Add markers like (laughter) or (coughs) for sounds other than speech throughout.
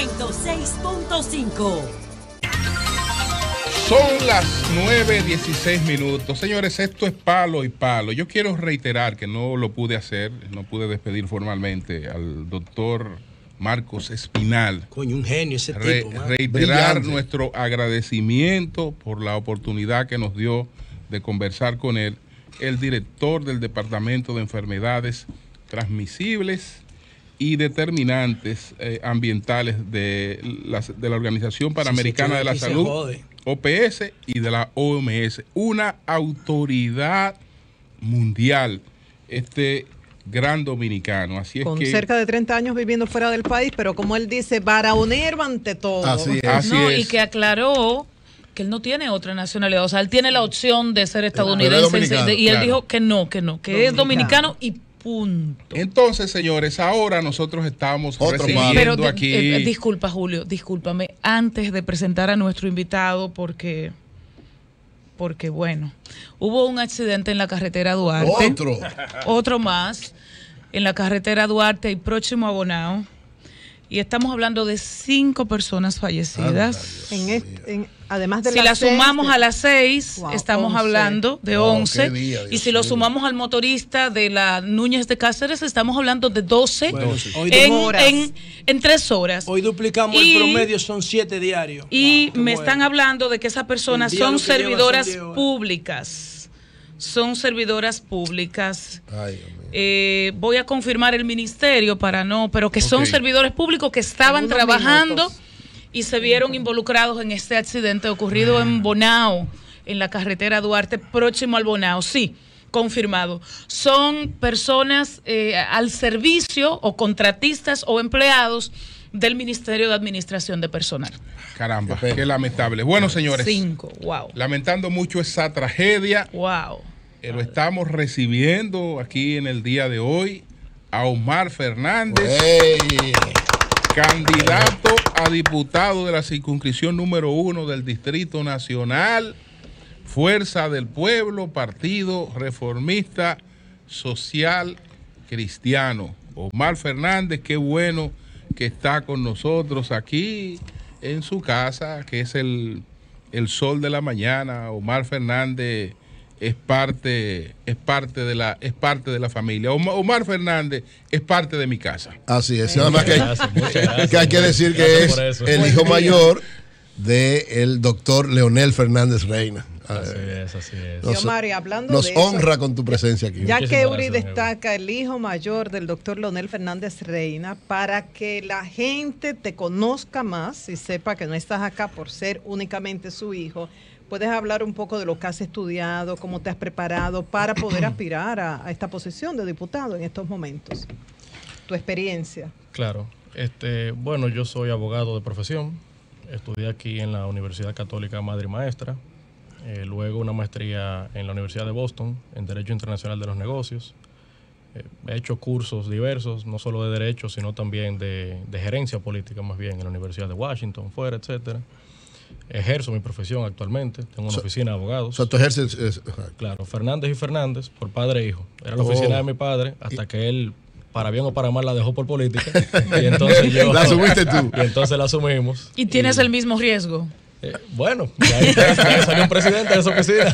106.5. Son las 9.16 minutos. Señores, esto es palo y palo. Yo quiero reiterar que no lo pude hacer, no pude despedir formalmente al doctor Marcos Espinal. Coño, un genio ese tipo. Reiterar nuestro agradecimiento por la oportunidad que nos dio de conversar con él, el director del Departamento de Enfermedades Transmisibles y determinantes eh, ambientales de la, Organización Panamericana de la Salud, OPS y de la OMS, una autoridad mundial, este gran dominicano. Así es Con cerca de 30 años viviendo fuera del país, pero como él dice, unirme ante todo. Así Y que aclaró que él no tiene otra nacionalidad, o sea, él tiene la opción de ser estadounidense y él dijo que no, que no, que es dominicano y Punto. Entonces, señores, ahora nosotros estamos recibiendo aquí. Eh, eh, disculpa, Julio, discúlpame. Antes de presentar a nuestro invitado, porque porque bueno, hubo un accidente en la carretera Duarte. Otro. Otro más en la carretera Duarte y próximo abonado y estamos hablando de cinco personas fallecidas. Ah, además de si la sumamos a las seis, estamos hablando de once. y si lo sumamos al motorista de la Núñez de Cáceres, estamos hablando de doce en, tres horas. Hoy duplicamos el promedio, son siete diarios. Y me están hablando de que esas personas son servidoras públicas. Son servidoras públicas. Ay, eh, voy a confirmar el ministerio para no, pero que son servidores públicos que estaban trabajando y se vieron involucrados en este accidente ocurrido en ah. Bonao, en la carretera Duarte, próximo al Bonao. Sí, confirmado. Son personas eh, al servicio o contratistas o empleados del Ministerio de Administración de Personal. Caramba, qué lamentable. Bueno, señores. Cinco, wow. Lamentando mucho esa tragedia. Wow. Eh, lo estamos recibiendo aquí en el día de hoy a Omar Fernández, candidato a diputado de la circunscripción número uno del Distrito Nacional, Fuerza del Pueblo, Partido Reformista Social Cristiano. Omar Fernández, qué bueno que está con nosotros aquí en su casa, que es el, el sol de la mañana. Omar Fernández es parte, es parte de la, es parte de la familia. Omar, Fernández es parte de mi casa. Así es, nada más que, que hay que decir que es el hijo mayor del el doctor Leonel Fernández Reina. Así eh, es, así es. Nos, hablando nos honra con tu presencia aquí. Ya que Uri destaca el hijo mayor del doctor Leonel Fernández Reina, para que la gente te conozca más y sepa que no estás acá por ser únicamente su hijo, puedes hablar un poco de lo que has estudiado, cómo te has preparado para poder (clears throat) aspirar a, esta posición de diputado en estos momentos. Tu experiencia. Claro. Este, bueno, yo soy abogado de profesión. Estudié aquí en la Universidad Católica Madre Maestra, eh, luego una maestría en la Universidad de Boston en Derecho Internacional de los Negocios. Eh, he hecho cursos diversos, no solo de Derecho, sino también de, gerencia política más bien en la Universidad de Washington, fuera, etc Ejerzo mi profesión actualmente, tengo una oficina de abogados. O claro, Fernández y Fernández, por padre e hijo. Era la oh. oficina de mi padre hasta que él para bien o para mal la dejó por política. (laughs) Y entonces yo, la asumiste tú. (laughs) Y entonces la asumimos. Y tienes el mismo riesgo. Eh, bueno, ya, salió un presidente de su oficina.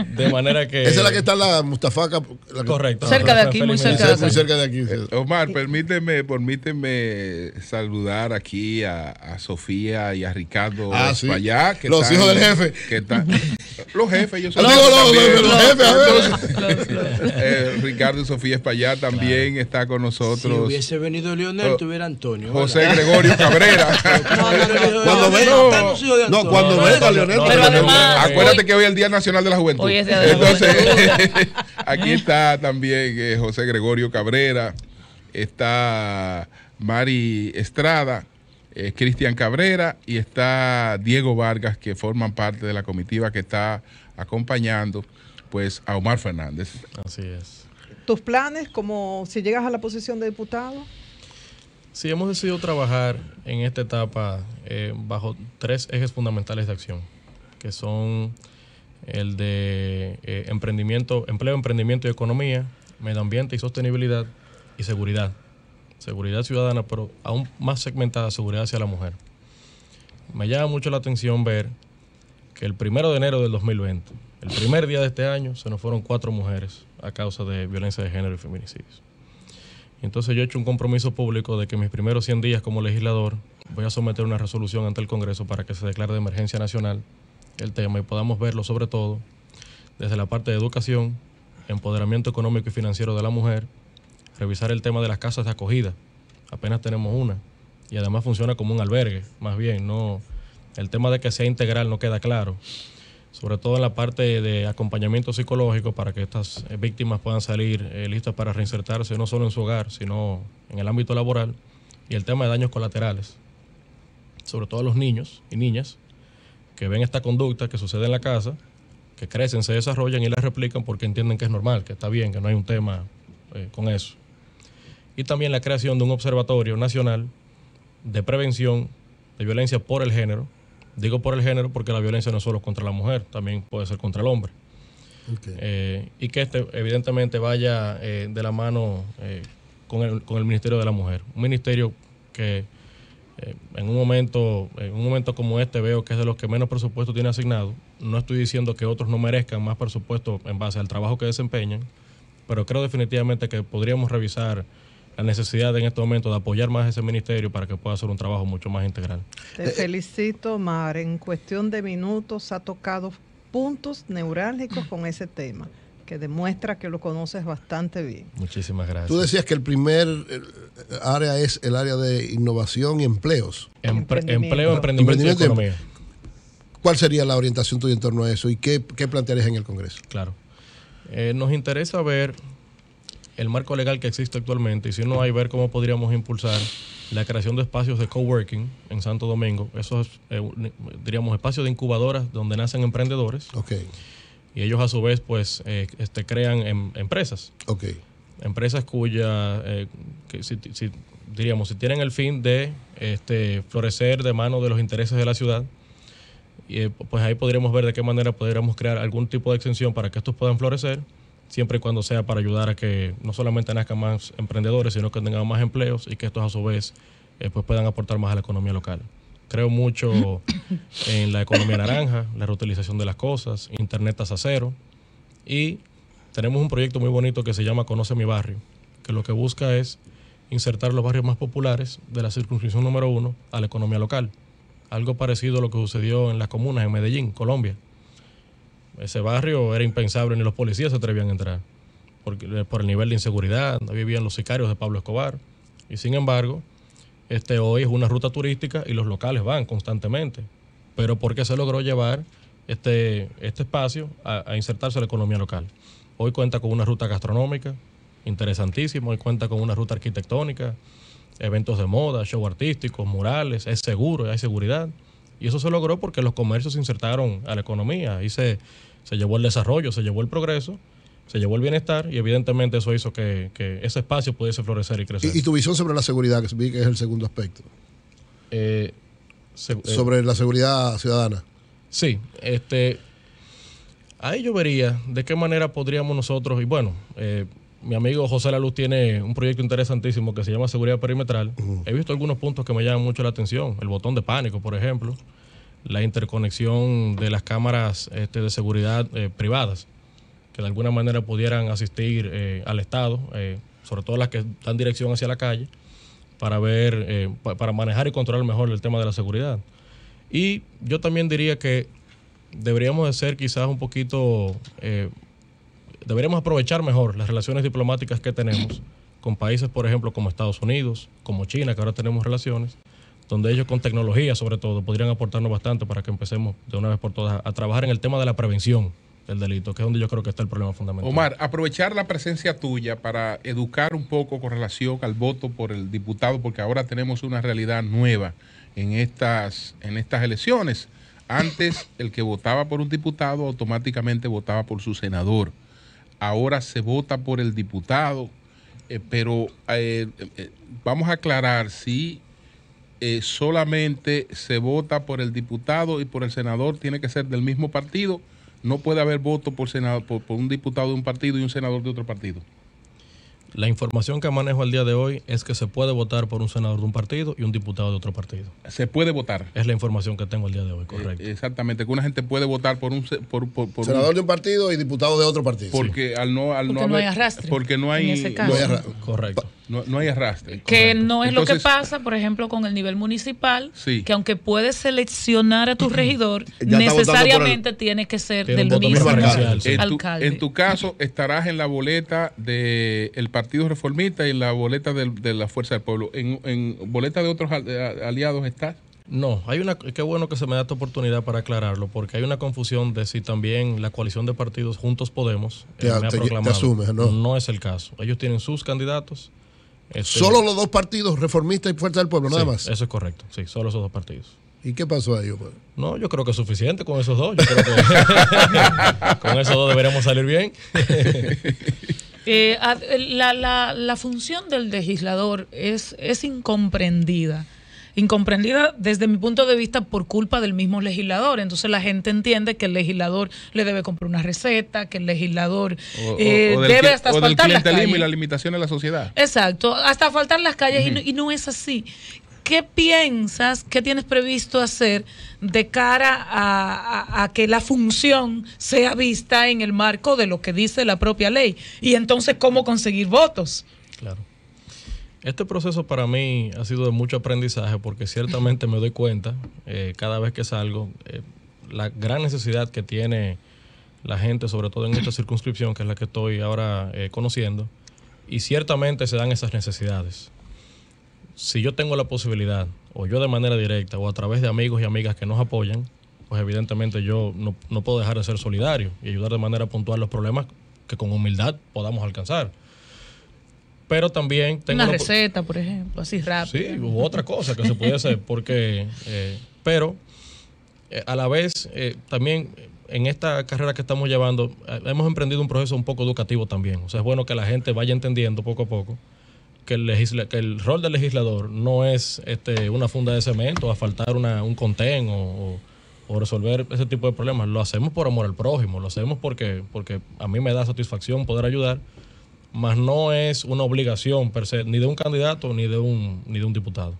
(laughs) de manera que. Esa es la que está la Mustafaca. La correcto. Ah. Cerca de aquí, muy cerca, muy cerca de aquí. Omar, permíteme, permíteme saludar aquí a, a Sofía y a Ricardo ah, allá, que Los hijos del jefe. Que están, los jefes, yo soy los jefes, eh, Ricardo y Sofía Espallar también están está con nosotros. Si hubiese venido Leonel, oh, tuviera Antonio. José Gregorio (laughs) Cabrera. cuando venga, no, cuando venga Leonel. Acuérdate que hoy es el Día Nacional de la Juventud. Entonces, (laughs) aquí está también eh, José Gregorio Cabrera, está Mari Estrada eh, Cristian Cabrera y está Diego Vargas, que forman parte de la comitiva que está acompañando pues a Omar Fernández. Así es. ¿Tus planes como si llegas a la posición de diputado? Sí, hemos decidido trabajar en esta etapa eh, bajo tres ejes fundamentales de acción, que son el de eh, emprendimiento, empleo, emprendimiento y economía, medio ambiente y sostenibilidad y seguridad seguridad ciudadana, pero aún más segmentada, seguridad hacia la mujer. Me llama mucho la atención ver que el primero de enero del 2020, el primer día de este año, se nos fueron cuatro mujeres a causa de violencia de género y feminicidios. Entonces yo he hecho un compromiso público de que mis primeros 100 días como legislador voy a someter una resolución ante el Congreso para que se declare de emergencia nacional el tema y podamos verlo sobre todo desde la parte de educación, empoderamiento económico y financiero de la mujer, revisar el tema de las casas de acogida. Apenas tenemos una y además funciona como un albergue, más bien, no el tema de que sea integral no queda claro, sobre todo en la parte de acompañamiento psicológico para que estas eh, víctimas puedan salir eh, listas para reinsertarse no solo en su hogar, sino en el ámbito laboral y el tema de daños colaterales, sobre todo los niños y niñas que ven esta conducta que sucede en la casa, que crecen, se desarrollan y la replican porque entienden que es normal, que está bien, que no hay un tema eh, con eso y también la creación de un observatorio nacional de prevención de violencia por el género. Digo por el género porque la violencia no es solo contra la mujer, también puede ser contra el hombre. Eh, y que este evidentemente vaya eh, de la mano eh, con, el, con, el, Ministerio de la Mujer. Un ministerio que en, un momento, en un momento como este veo que es de los que menos presupuesto tiene asignado. No estoy diciendo que otros no merezcan más presupuesto en base al trabajo que desempeñan, pero creo definitivamente que podríamos revisar la necesidad en este momento de apoyar más ese ministerio para que pueda hacer un trabajo mucho más integral. Te eh, eh. felicito, Mar. En cuestión de minutos ha tocado puntos neurálgicos con ese tema, que demuestra que lo conoces bastante bien. Muchísimas gracias. Tú decías que el primer eh, área es el área de innovación y empleos. empleo, emprendimiento, emprendimiento y em- economía. ¿Cuál sería la orientación tuya en torno a eso y qué, qué plantearías en el Congreso? Claro. nos interesa ver el marco legal que existe actualmente y si no hay, ver cómo podríamos impulsar la creación de espacios de coworking en Santo Domingo. Esos, eh, diríamos, espacios de incubadoras donde nacen emprendedores. Okay. Y ellos a su vez, pues, eh, este, crean em, empresas. Okay. Empresas cuya, eh, si, diríamos, si tienen el fin de este, florecer de mano de los intereses de la ciudad, pues ahí podríamos ver de qué manera podríamos crear algún tipo de extensión para que estos puedan florecer siempre y cuando sea para ayudar a que no solamente nazcan más emprendedores, sino que tengan más empleos y que estos a su vez eh, pues puedan aportar más a la economía local. Creo mucho (coughs) en la economía naranja, la reutilización de las cosas, internet a cero y tenemos un proyecto muy bonito que se llama Conoce mi barrio, que lo que busca es insertar los barrios más populares de la circunscripción número uno a la economía local. Algo parecido a lo que sucedió en las comunas en Medellín, Colombia ese barrio era impensable, ni los policías se atrevían a entrar eh, por el nivel de inseguridad, vivían los sicarios de Pablo Escobar. Y sin embargo, este, hoy es una ruta turística y los locales van constantemente. Pero porque se logró llevar este, este espacio a, insertarse en la economía local. Hoy cuenta con una ruta gastronómica interesantísima, hoy cuenta con una ruta arquitectónica, eventos de moda, show artísticos, murales, es seguro, hay seguridad. Y eso se logró porque los comercios se insertaron a la economía. Ahí se, llevó el desarrollo, se llevó el progreso, se llevó el bienestar y evidentemente eso hizo que, ese espacio pudiese florecer y crecer. ¿Y, tu visión sobre la seguridad, que vi que es el segundo aspecto? Eh, eh, sobre la seguridad ciudadana. Sí, este, ahí yo vería de qué manera podríamos nosotros, y bueno, eh, mi amigo José La tiene un proyecto interesantísimo que se llama Seguridad Perimetral. He visto algunos puntos que me llaman mucho la atención. El botón de pánico, por ejemplo. La interconexión de las cámaras este, de seguridad eh, privadas, que de alguna manera pudieran asistir eh, al Estado, eh, sobre todo las que dan dirección hacia la calle, para, ver, para manejar y controlar mejor el tema de la seguridad. Y yo también diría que deberíamos de ser quizás un poquito deberíamos aprovechar mejor las relaciones diplomáticas que tenemos con países, por ejemplo, como Estados Unidos, como China, que ahora tenemos relaciones, donde ellos con tecnología, sobre todo, podrían aportarnos bastante para que empecemos de una vez por todas a trabajar en el tema de la prevención del delito, que es donde yo creo que está el problema fundamental. Omar, aprovechar la presencia tuya para educar un poco con relación al voto por el diputado, porque ahora tenemos una realidad nueva en estas, en estas elecciones. Antes, el que votaba por un diputado automáticamente votaba por su senador ahora se vota por el diputado, eh, pero eh, eh, vamos a aclarar si solamente se vota por el diputado y por el senador, tiene que ser del mismo partido, no puede haber voto por un diputado de un partido y un senador de otro partido. La información que manejo al día de hoy es que se puede votar por un senador de un partido y un diputado de otro partido. Se puede votar. Es la información que tengo al día de hoy, eh, correcto. exactamente, que una gente puede votar por un senador de un partido y diputado de otro partido. Porque al no al no, hay arrastre. Porque no hay, arrastre. correcto. No, hay arrastre. Que no es lo que pasa, por ejemplo, con el nivel municipal, sí. que aunque puedes seleccionar a tu (laughs) regidor, necesariamente tienes tiene que ser del mismo, alcalde. En tu, caso estarás en la boleta del el Partido Reformista y la boleta de la Fuerza del Pueblo. ¿En, boleta de otros aliados está? No, hay una, qué bueno que se me da esta oportunidad para aclararlo, porque hay una confusión de si también la coalición de partidos Juntos Podemos eh, te, ¿no? es el caso. Ellos tienen sus candidatos. Este, solo los dos partidos, Reformista y Fuerza del Pueblo, nada más. Eso es correcto, sí, solo esos dos partidos. ¿Y qué pasó a ellos? No, yo creo que es suficiente con esos dos. (laughs) con esos dos deberemos salir bien. (laughs) Eh, la, función del legislador es, es incomprendida. Incomprendida desde mi punto de vista por culpa del mismo legislador. Entonces la gente entiende que el legislador le debe comprar una receta, que el legislador eh, debe hasta faltar las calles. y la limitación de la sociedad. Exacto, hasta faltar las calles y, no, y, no, es así. ¿qué piensas, qué tienes previsto hacer de cara a, que la función sea vista en el marco de lo que dice la propia ley? Y entonces, ¿cómo conseguir votos? Claro. Este proceso para mí ha sido de mucho aprendizaje porque ciertamente me doy cuenta eh, cada vez que salgo eh, la gran necesidad que tiene la gente, sobre todo en esta circunscripción que es la que estoy ahora eh, conociendo, y ciertamente se dan esas necesidades si yo tengo la posibilidad, o yo de manera directa, o a través de amigos y amigas que nos apoyan, pues evidentemente yo no, puedo dejar de ser solidario y ayudar de manera puntual los problemas que con humildad podamos alcanzar. Pero también tengo... Una receta, por ejemplo, así rápido. Sí, u otra cosa que se puede hacer, porque... Eh, pero eh, a la vez, eh, también en esta carrera que estamos llevando, hemos emprendido un proceso un poco educativo también. O sea, es bueno que la gente vaya entendiendo poco a poco que el, rol del legislador no es este, una funda de cemento, asfaltar una, un contén o, resolver ese tipo de problemas. Lo hacemos por amor al prójimo, lo hacemos porque, porque a mí me da satisfacción poder ayudar, mas no es una obligación ni de un candidato ni de un, ni de un diputado.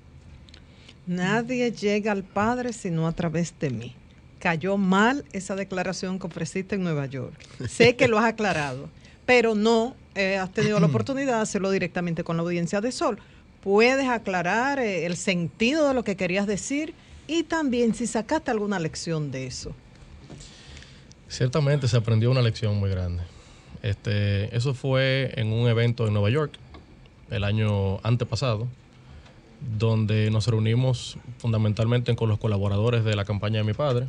Nadie llega al Padre sino a través de mí. Cayó mal esa declaración que ofreciste en Nueva York. Sé que lo has aclarado. (laughs) pero no eh, has tenido la (clears throat) oportunidad de hacerlo directamente con la audiencia de Sol. Puedes aclarar eh, el sentido de lo que querías decir y también si sacaste alguna lección de eso. Ciertamente se aprendió una lección muy grande. Este, eso fue en un evento en Nueva York el año antepasado, donde nos reunimos fundamentalmente con los colaboradores de la campaña de mi padre,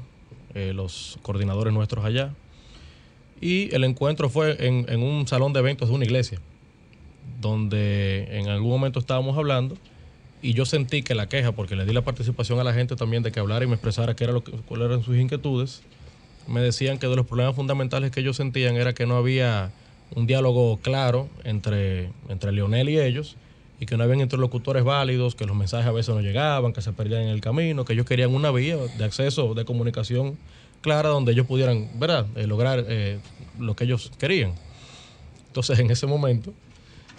eh, los coordinadores nuestros allá, y el encuentro fue en, un salón de eventos de una iglesia, donde en algún momento estábamos hablando y yo sentí que la queja, porque le di la participación a la gente también de que hablara y me expresara qué era lo que, cuáles eran sus inquietudes, me decían que de los problemas fundamentales que ellos sentían era que no había un diálogo claro entre, entre Lionel y ellos y que no habían interlocutores válidos, que los mensajes a veces no llegaban, que se perdían en el camino, que ellos querían una vía de acceso, de comunicación clara donde ellos pudieran ¿verdad? Eh, lograr eh, lo que ellos querían. Entonces, en ese momento,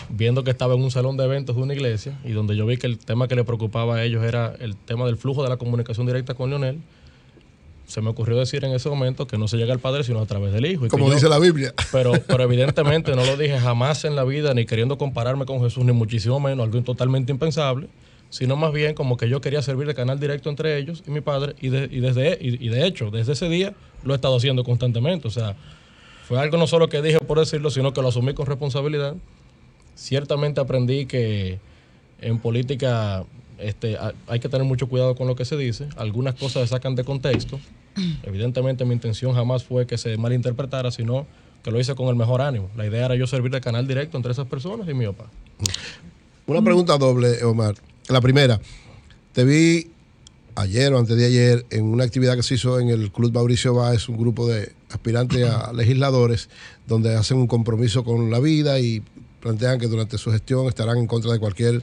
viendo que estaba en un salón de eventos de una iglesia y donde yo vi que el tema que le preocupaba a ellos era el tema del flujo de la comunicación directa con Leonel, se me ocurrió decir en ese momento que no se llega al Padre sino a través del Hijo. Como dice la Biblia. (laughs) Pero, pero evidentemente no lo dije jamás en la vida, ni queriendo compararme con Jesús, ni muchísimo menos, algo totalmente impensable sino más bien como que yo quería servir de canal directo entre ellos y mi padre, y de, desde, y, de hecho, desde ese día lo he estado haciendo constantemente. O sea, fue algo no solo que dije por decirlo, sino que lo asumí con responsabilidad. Ciertamente aprendí que en política este, hay que tener mucho cuidado con lo que se dice. Algunas cosas se sacan de contexto. (clears throat) Evidentemente mi intención jamás fue que se malinterpretara, sino que lo hice con el mejor ánimo. La idea era yo servir de canal directo entre esas personas y mi papá. Una pregunta doble, Omar. La primera, te vi ayer o antes de ayer en una actividad que se hizo en el Club Mauricio Báez, un grupo de aspirantes a legisladores, donde hacen un compromiso con la vida y plantean que durante su gestión estarán en contra de cualquier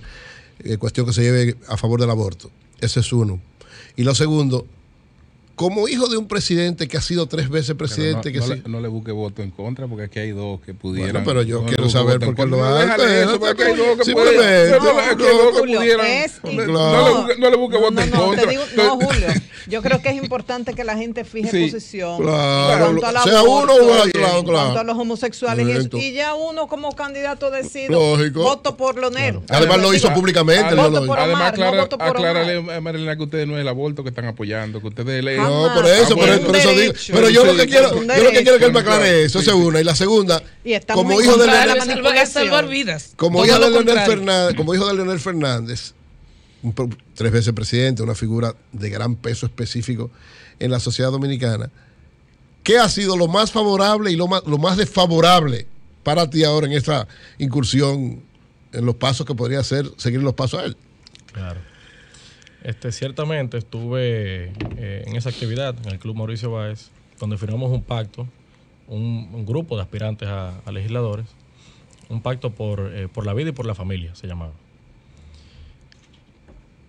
eh, cuestión que se lleve a favor del aborto. Ese es uno. Y lo segundo, como hijo de un presidente que ha sido tres veces presidente. que sí. le, no le busque voto en contra porque aquí hay dos que pudieran. Bueno, pero yo quiero saber por qué lo pudieron. No le busque voto en contra. no, Julio. Yo creo que es (laughs) importante que la gente fije sí, posición. Claro, aborto, uno o claro, claro. a los homosexuales. Y, ya uno como candidato decide voto por Lonero. Además, lo hizo públicamente. Además, aclárale, Marilena, que ustedes no es el aborto que están apoyando, que ustedes leen no, por eso, por, eso digo. Pero yo lo que quiero, lo que quiero es que él me aclare eso, esa es una. Y la segunda, como hijo de Leonel, como hijo de Fernández, como hijo de Leonel Fernández, tres veces presidente, una figura de gran peso específico en la sociedad dominicana. ¿Qué ha sido lo más favorable y lo más, lo más desfavorable para ti ahora en esta incursión, en los pasos que podría hacer, seguir los pasos a él? Claro. Este, ciertamente estuve eh, en esa actividad, en el Club Mauricio Báez, donde firmamos un pacto, un, grupo de aspirantes a, legisladores, un pacto eh, por, la vida y por la familia, se llamaba.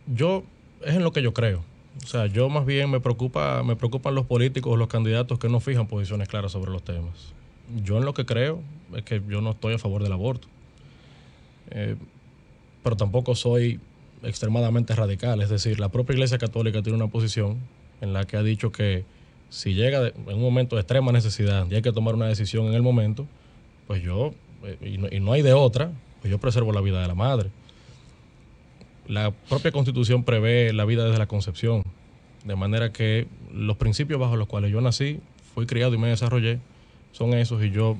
Yo, es en lo que yo creo. O sea, yo más bien me preocupa, me preocupan los políticos, los candidatos que no fijan posiciones claras sobre los temas. Yo en lo que creo es que yo no estoy a favor del aborto. Eh, pero tampoco soy extremadamente radical. Es decir, la propia Iglesia Católica tiene una posición en la que ha dicho que si llega en un momento de extrema necesidad y hay que tomar una decisión en el momento, pues yo, eh, y no, y no hay de otra, pues yo preservo la vida de la madre. La propia constitución prevé la vida desde la concepción, de manera que los principios bajo los cuales yo nací, fui criado y me desarrollé, son esos y yo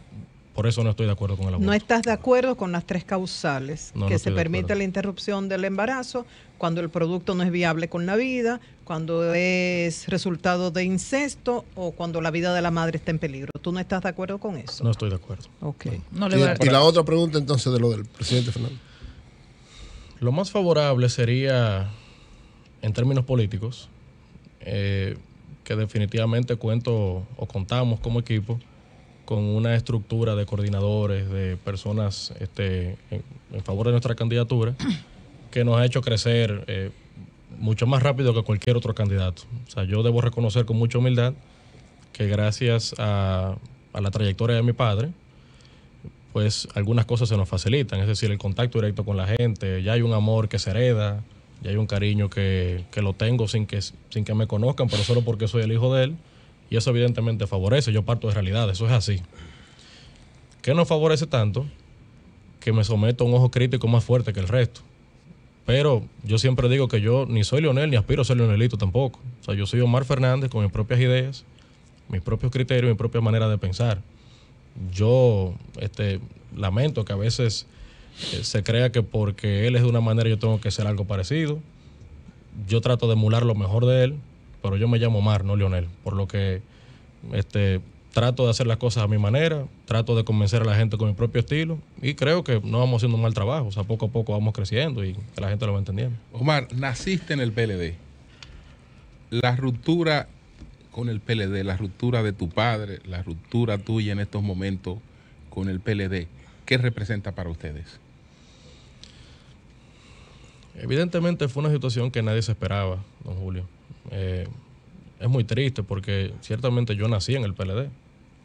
por eso no estoy de acuerdo con el aborto. No estás de acuerdo con las tres causales, que se permite la interrupción del embarazo cuando el producto no es viable con la vida, cuando es resultado de incesto o cuando la vida de la madre está en peligro. ¿Tú no estás de acuerdo con eso? No estoy de acuerdo. y, la otra pregunta entonces de lo del presidente Fernández. Lo más favorable sería, en términos políticos, eh, que definitivamente cuento o contamos como equipo con una estructura de coordinadores, de personas este, en, favor de nuestra candidatura, (clears throat) que nos ha hecho crecer eh, mucho más rápido que cualquier otro candidato. O sea, yo debo reconocer con mucha humildad que gracias a, la trayectoria de mi padre, pues algunas cosas se nos facilitan, es decir, el contacto directo con la gente, ya hay un amor que se hereda, ya hay un cariño que, que lo tengo sin que, sin que me conozcan, pero solo porque soy el hijo de él y eso evidentemente favorece, yo parto de realidad, eso es así. ¿Qué no favorece tanto? Que me someto a un ojo crítico más fuerte que el resto. Pero yo siempre digo que yo ni soy Leonel ni aspiro a ser Leonelito tampoco. O sea, yo soy Omar Fernández con mis propias ideas, mis propios criterios, mi propia manera de pensar. Yo este, lamento que a veces eh, se crea que porque él es de una manera yo tengo que ser algo parecido. Yo trato de emular lo mejor de él, pero yo me llamo Omar, no Lionel por lo que este, trato de hacer las cosas a mi manera, trato de convencer a la gente con mi propio estilo y creo que no vamos haciendo un mal trabajo, o sea, poco a poco vamos creciendo y la gente lo va entendiendo. Omar, naciste en el PLD. La ruptura con el PLD, la ruptura de tu padre, la ruptura tuya en estos momentos con el PLD, ¿qué representa para ustedes? Evidentemente fue una situación que nadie se esperaba, don Julio. Eh, es muy triste porque ciertamente yo nací en el PLD.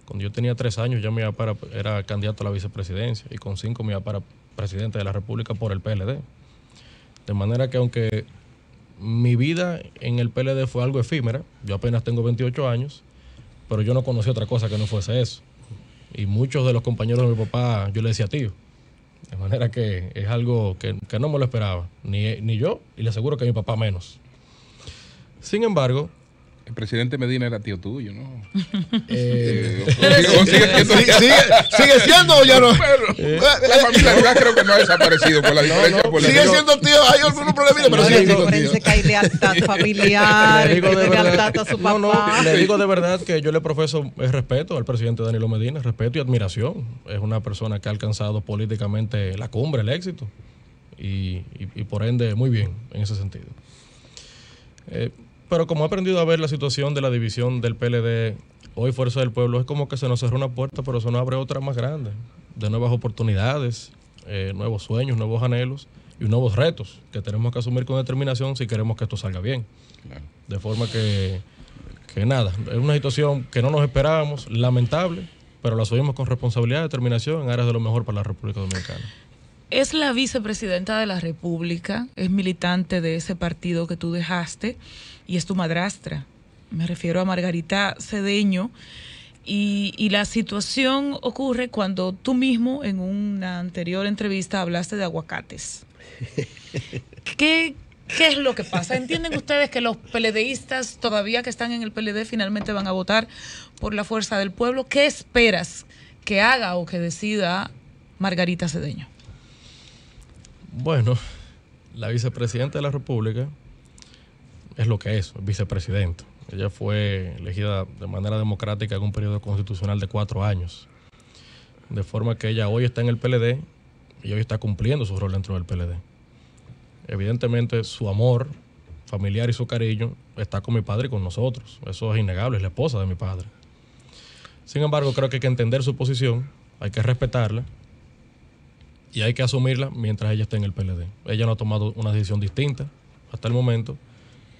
Cuando yo tenía tres años ya para era candidato a la vicepresidencia y con cinco me iba para presidente de la República por el PLD. De manera que aunque mi vida en el PLD fue algo efímera, yo apenas tengo 28 años, pero yo no conocí otra cosa que no fuese eso. Y muchos de los compañeros de mi papá yo le decía tío. De manera que es algo que, no me lo esperaba, ni, ni yo, y le aseguro que mi papá menos. Sin embargo, el presidente Medina era tío tuyo, ¿no? (laughs) Eh, sigue, siendo, (laughs) o ya no. Eh, la familia eh, creo que no ha desaparecido por la diferencia. sigue siendo tío, hay algunos problema, pero sigue siendo tío. hay lealtad (laughs) familiar, le digo de su papá. le digo de verdad que yo le profeso respeto al presidente Danilo Medina, respeto y admiración. Es una persona que ha alcanzado políticamente la cumbre, el éxito. Y, y por ende, muy bien en ese sentido. Eh, pero como he aprendido a ver la situación de la división del PLD, hoy Fuerza del Pueblo, es como que se nos cerró una puerta, pero se nos abre otra más grande, de nuevas oportunidades, eh, nuevos sueños, nuevos anhelos y nuevos retos que tenemos que asumir con determinación si queremos que esto salga bien. De forma que, que nada, es una situación que no nos esperábamos, lamentable, pero la asumimos con responsabilidad y determinación en áreas de lo mejor para la República Dominicana es la vicepresidenta de la República, es militante de ese partido que tú dejaste y es tu madrastra. Me refiero a Margarita Cedeño. Y, la situación ocurre cuando tú mismo en una anterior entrevista hablaste de aguacates. (laughs) ¿Qué, ¿Qué es lo que pasa? ¿Entienden ustedes que los PLDistas todavía que están en el PLD finalmente van a votar por la fuerza del pueblo? ¿Qué esperas que haga o que decida Margarita Cedeño? Bueno, la vicepresidenta de la República es lo que es, vicepresidenta. Ella fue elegida de manera democrática en un periodo constitucional de cuatro años. De forma que ella hoy está en el PLD y hoy está cumpliendo su rol dentro del PLD. Evidentemente su amor familiar y su cariño está con mi padre y con nosotros. Eso es innegable, es la esposa de mi padre. Sin embargo, creo que hay que entender su posición, hay que respetarla y hay que asumirla mientras ella esté en el PLD. Ella no ha tomado una decisión distinta hasta el momento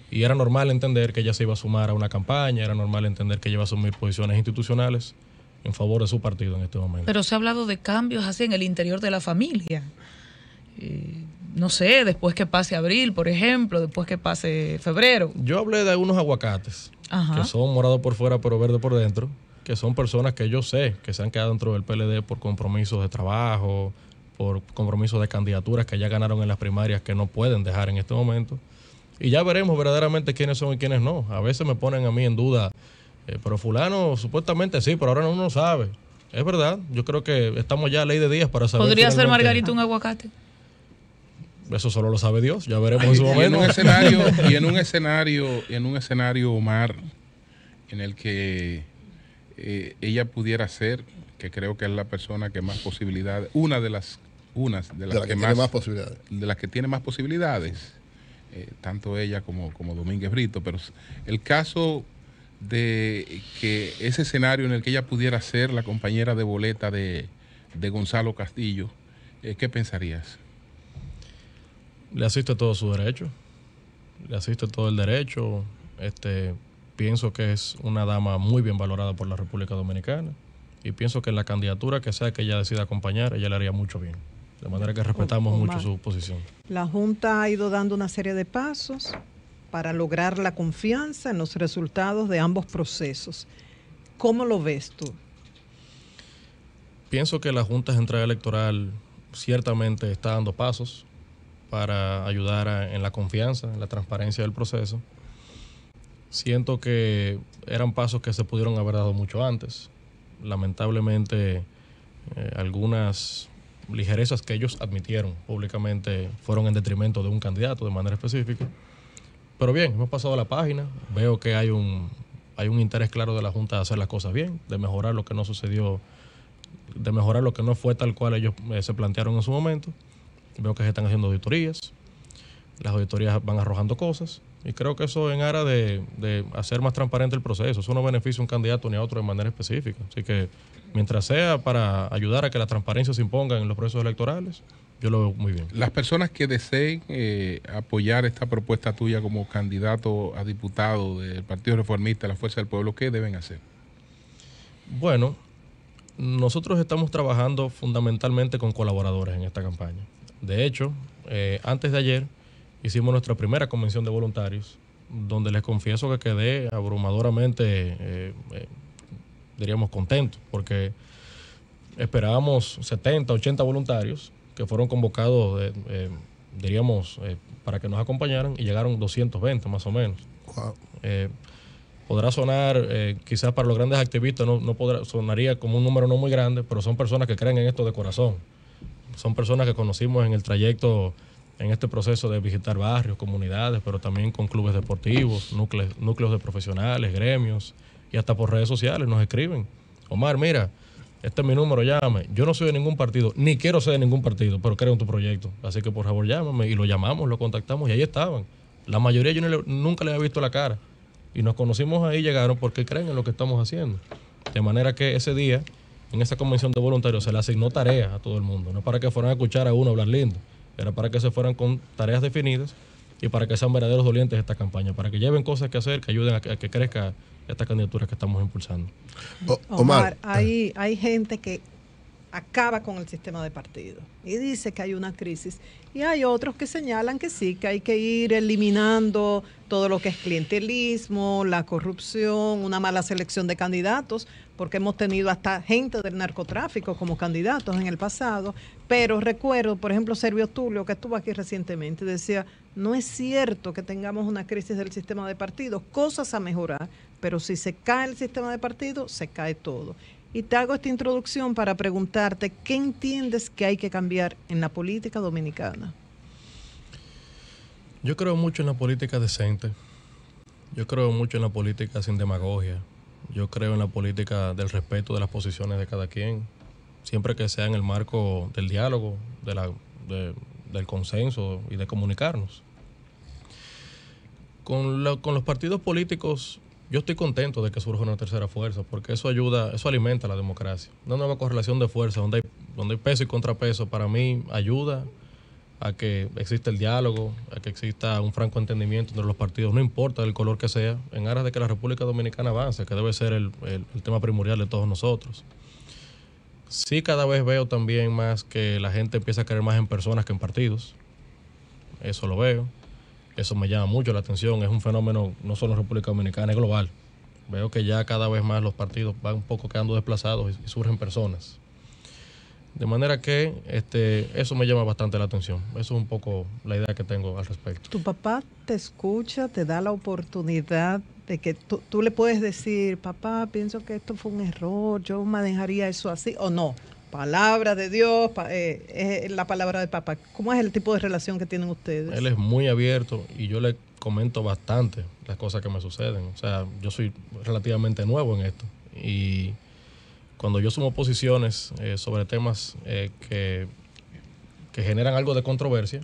y era normal entender que ella se iba a sumar a una campaña, era normal entender que ella iba a asumir posiciones institucionales en favor de su partido en este momento. Pero se ha hablado de cambios así en el interior de la familia. Eh, no sé, después que pase abril, por ejemplo, después que pase febrero. Yo hablé de unos aguacates que son morados por fuera pero verde por dentro, que son personas que yo sé que se han quedado dentro del PLD por compromisos de trabajo, por compromiso de candidaturas que ya ganaron en las primarias que no pueden dejar en este momento. Y ya veremos verdaderamente quiénes son y quiénes no. A veces me ponen a mí en duda, eh, pero fulano supuestamente sí, pero ahora uno no sabe. Es verdad, yo creo que estamos ya a ley de días para saber. ¿Podría ser Margarita un aguacate? Eso solo lo sabe Dios, ya veremos en su momento. (laughs) Y en un escenario, en un escenario, Omar, en el que eh, ella pudiera ser, que creo que es la persona que más posibilidades, una de las una de las, que, tiene más, posibilidades. De las que tiene más posibilidades, eh, tanto ella como, como Domínguez Brito, pero el caso de que ese escenario en el que ella pudiera ser la compañera de boleta de, Gonzalo Castillo, eh, ¿qué pensarías? Le asiste todo su derecho, le asiste todo el derecho, este, pienso que es una dama muy bien valorada por la República Dominicana y pienso que la candidatura que sea que ella decida acompañar, ella le haría mucho bien. De manera que respetamos mucho su posición. La Junta ha ido dando una serie de pasos para lograr la confianza en los resultados de ambos procesos. ¿Cómo lo ves tú? Pienso que la Junta de Central Electoral ciertamente está dando pasos para ayudar en la confianza, en la transparencia del proceso. Siento que eran pasos que se pudieron haber dado mucho antes. Lamentablemente, eh, algunas ligerezas que ellos admitieron públicamente fueron en detrimento de un candidato de manera específica. Pero bien, hemos pasado a la página, veo que hay un, hay un interés claro de la Junta de hacer las cosas bien, de mejorar lo que no sucedió, de mejorar lo que no fue tal cual ellos eh, se plantearon en su momento. Veo que se están haciendo auditorías, las auditorías van arrojando cosas. Y creo que eso en aras de, hacer más transparente el proceso. Eso no beneficia a un candidato ni a otro de manera específica. Así que mientras sea para ayudar a que la transparencia se imponga en los procesos electorales, yo lo veo muy bien. Las personas que deseen eh, apoyar esta propuesta tuya como candidato a diputado del Partido Reformista, la Fuerza del Pueblo, ¿qué deben hacer? Bueno, nosotros estamos trabajando fundamentalmente con colaboradores en esta campaña. De hecho, eh, antes de ayer hicimos nuestra primera convención de voluntarios, donde les confieso que quedé abrumadoramente, eh, eh, diríamos, contento, porque esperábamos 70, 80 voluntarios que fueron convocados, eh, diríamos, para que nos acompañaran y llegaron 220 más o menos. podrá sonar, quizás para los grandes activistas no, no podrá, sonaría como un número no muy grande, pero son personas que creen en esto de corazón. Son personas que conocimos en el trayecto en este proceso de visitar barrios, comunidades, pero también con clubes deportivos, núcleos, de profesionales, gremios y hasta por redes sociales nos escriben. Omar, mira, este es mi número, llámame. Yo no soy de ningún partido, ni quiero ser de ningún partido, pero creo en tu proyecto. Así que por favor llámame. Y lo llamamos, lo contactamos y ahí estaban. La mayoría yo nunca le había visto la cara. Y nos conocimos ahí, llegaron porque creen en lo que estamos haciendo. De manera que ese día, en esa convención de voluntarios, se le asignó tarea a todo el mundo. No para que fueran a escuchar a uno hablar lindo, era para que se fueran con tareas definidas y para que sean verdaderos dolientes esta campaña, para que lleven cosas que hacer, que ayuden a que, crezca esta candidatura que estamos impulsando. Omar, hay, hay gente que acaba con el sistema de partido y dice que hay una crisis. Y hay otros que señalan que sí, que hay que ir eliminando todo lo que es clientelismo, la corrupción, una mala selección de candidatos, porque hemos tenido hasta gente del narcotráfico como candidatos en el pasado, pero recuerdo, por ejemplo, Servio Tulio, que estuvo aquí recientemente, decía, no es cierto que tengamos una crisis del sistema de partidos, cosas a mejorar, pero si se cae el sistema de partidos, se cae todo. Y te hago esta introducción para preguntarte, ¿qué entiendes que hay que cambiar en la política dominicana? Yo creo mucho en la política decente. Yo creo mucho en la política sin demagogia. Yo creo en la política del respeto de las posiciones de cada quien, siempre que sea en el marco del diálogo, de la, del consenso y de comunicarnos. Con, los partidos políticos, yo estoy contento de que surja una tercera fuerza, porque eso ayuda, eso alimenta la democracia. Una nueva correlación de fuerzas, donde hay, donde hay peso y contrapeso, para mí ayuda a que exista el diálogo, a que exista un franco entendimiento entre los partidos, no importa el color que sea, en aras de que la República Dominicana avance, que debe ser el, tema primordial de todos nosotros. Sí cada vez veo también más que la gente empieza a creer más en personas que en partidos. Eso lo veo. Eso me llama mucho la atención. Es un fenómeno no solo en República Dominicana, es global. Veo que ya cada vez más los partidos van un poco quedando desplazados y surgen personas. De manera que este, eso me llama bastante la atención. Eso es un poco la idea que tengo al respecto. Tu papá te escucha, te da la oportunidad de que tú, le puedes decir, papá, pienso que esto fue un error, yo manejaría eso así o no. Palabra de Dios, eh, es la palabra de papá. ¿Cómo es el tipo de relación que tienen ustedes? Él es muy abierto y yo le comento bastante las cosas que me suceden. O sea, yo soy relativamente nuevo en esto y cuando yo sumo posiciones eh, sobre temas eh, que, que, generan algo de controversia,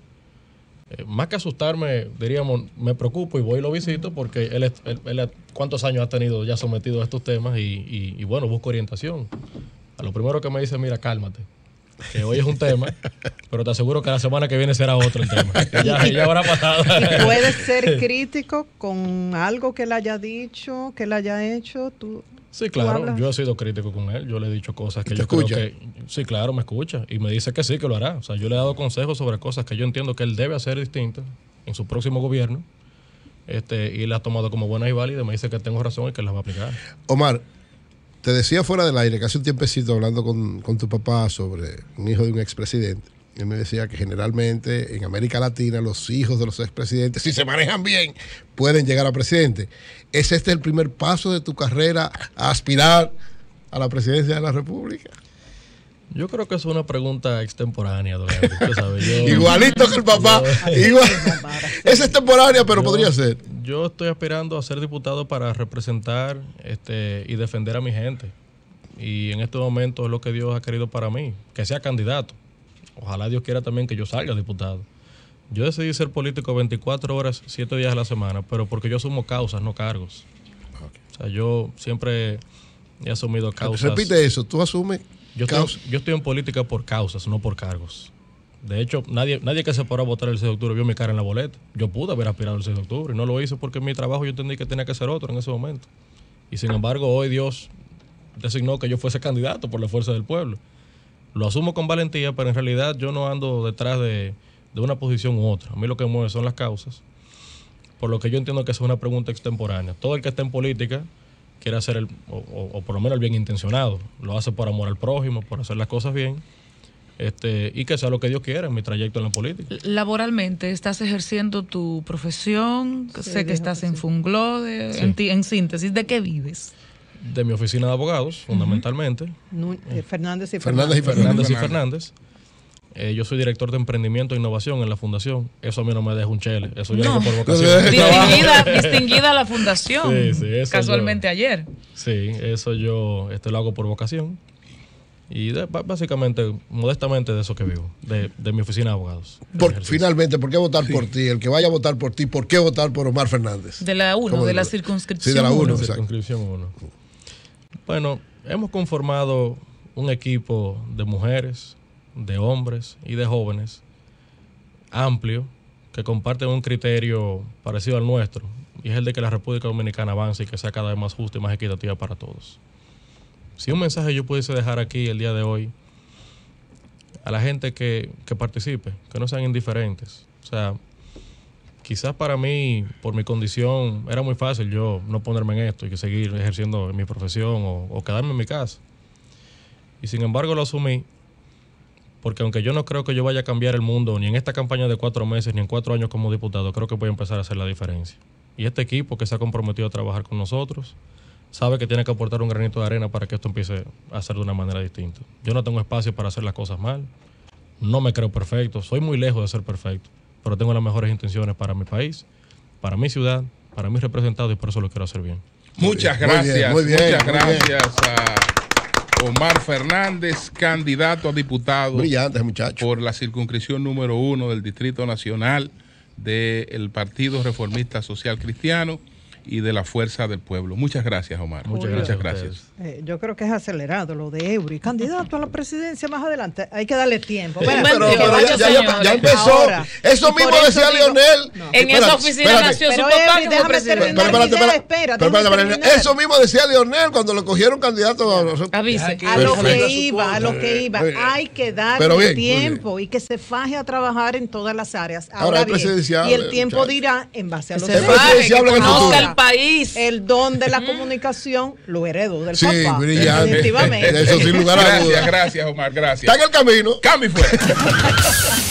eh, más que asustarme, diríamos, me preocupo y voy y lo visito porque él, él, cuántos años ha tenido ya sometido a estos temas y, bueno, busco orientación. A lo primero que me dice, mira, cálmate. Que hoy es un tema, (laughs) pero te aseguro que la semana que viene será otro el tema. (laughs) ¿Y puedes ser (laughs) crítico con algo que él haya dicho, que él haya hecho? ¿Tú Sí, claro, yo he sido crítico con él, yo le he dicho cosas que yo creo que... Sí, claro, me escucha y me dice que sí, que lo hará. O sea, yo le he dado consejos sobre cosas que yo entiendo que él debe hacer distintas en su próximo gobierno este, y la ha tomado como buenas y válidas, me dice que tengo razón y que las va a aplicar. Omar, te decía fuera del aire que hace un tiempecito hablando con, con tu papá sobre un hijo de un expresidente él me decía que generalmente en América Latina los hijos de los expresidentes, si se manejan bien, pueden llegar a presidente. ¿Es este el primer paso de tu carrera a aspirar a la presidencia de la República? Yo creo que es una pregunta extemporánea, (laughs) Igualito que el papá. (laughs) es extemporánea, pero podría ser. Yo estoy aspirando a ser diputado para representar este, y defender a mi gente. Y en este momento es lo que Dios ha querido para mí, que sea candidato ojalá Dios quiera también que yo salga diputado. Yo decidí ser político 24 horas, 7 días a la semana, pero porque yo asumo causas, no cargos. O sea, yo siempre he asumido ah, pues causas. Repite eso, tú asumes. Yo estoy, yo estoy en política por causas, no por cargos. De hecho, nadie, nadie que se paró a votar el 6 de octubre vio mi cara en la boleta. Yo pude haber aspirado el 6 de octubre y no lo hice porque mi trabajo yo entendí que tenía que ser otro en ese momento. Y sin embargo, hoy Dios designó que yo fuese candidato por la fuerza del pueblo. Lo asumo con valentía, pero en realidad yo no ando detrás de, una posición u otra. A mí lo que mueve son las causas, por lo que yo entiendo que es una pregunta extemporánea. Todo el que está en política quiere hacer, el, o, por lo menos el bien intencionado, lo hace por amor al prójimo, por hacer las cosas bien. Este, y que sea lo que Dios quiera en mi trayecto en la política. Laboralmente, ¿estás ejerciendo tu profesión? sé que estás en Funglode. En, en síntesis, ¿de qué vives? de mi oficina de abogados, fundamentalmente. Eh, eh, Fernández y Fernández. y Fernández. Eh, yo soy director de emprendimiento e innovación en la fundación. Eso a mí no me deja un chele. Eso yo lo hago por vocación. distinguida, distinguida la fundación. casualmente ayer. Sí, eso yo este, lo hago por vocación. Y básicamente, modestamente, de eso que vivo, de, de mi oficina de abogados. Por, finalmente, ¿por qué votar por ti? El que vaya a votar por ti, ¿por qué votar por Omar Fernández? De la 1, de, la circunscripción 1. Sí, de la bueno, hemos conformado un equipo de mujeres, de hombres y de jóvenes amplio que comparten un criterio parecido al nuestro y es el de que la República Dominicana avance y que sea cada vez más justa y más equitativa para todos. Si un mensaje yo pudiese dejar aquí el día de hoy a la gente que, que participe, que no sean indiferentes, o sea, quizás para mí, por mi condición, era muy fácil yo no ponerme en esto y seguir ejerciendo mi profesión o, o quedarme en mi casa. Y sin embargo lo asumí, porque aunque yo no creo que yo vaya a cambiar el mundo, ni en esta campaña de cuatro meses, ni en cuatro años como diputado, creo que voy a empezar a hacer la diferencia. Y este equipo que se ha comprometido a trabajar con nosotros, sabe que tiene que aportar un granito de arena para que esto empiece a ser de una manera distinta. Yo no tengo espacio para hacer las cosas mal, no me creo perfecto, soy muy lejos de ser perfecto pero tengo las mejores intenciones para mi país, para mi ciudad, para mis representados y por eso lo quiero hacer bien. Muchas gracias, muchas gracias a Omar Fernández, candidato a diputado por la circunscripción número uno del Distrito Nacional del Partido Reformista Social Cristiano y de la fuerza del pueblo. Muchas gracias, Omar. Muchas, gracias. gracias. Eh, yo creo que es acelerado lo de Eury. Candidato a la presidencia más adelante. Hay que darle tiempo. ya, empezó. eso mismo decía Lionel. En esa oficina nació eso mismo decía Lionel cuando lo cogieron candidato a lo que iba, a lo que iba. Hay que darle tiempo y que se faje a trabajar en todas las áreas. Ahora, bien, y el tiempo dirá en base a lo que se país. El don de la comunicación lo heredó del sí, Brillante. Eh, definitivamente. Eh, eso sin lugar a dudas. Gracias, gracias, Omar. Gracias. Está en el camino. Cami fue. (laughs)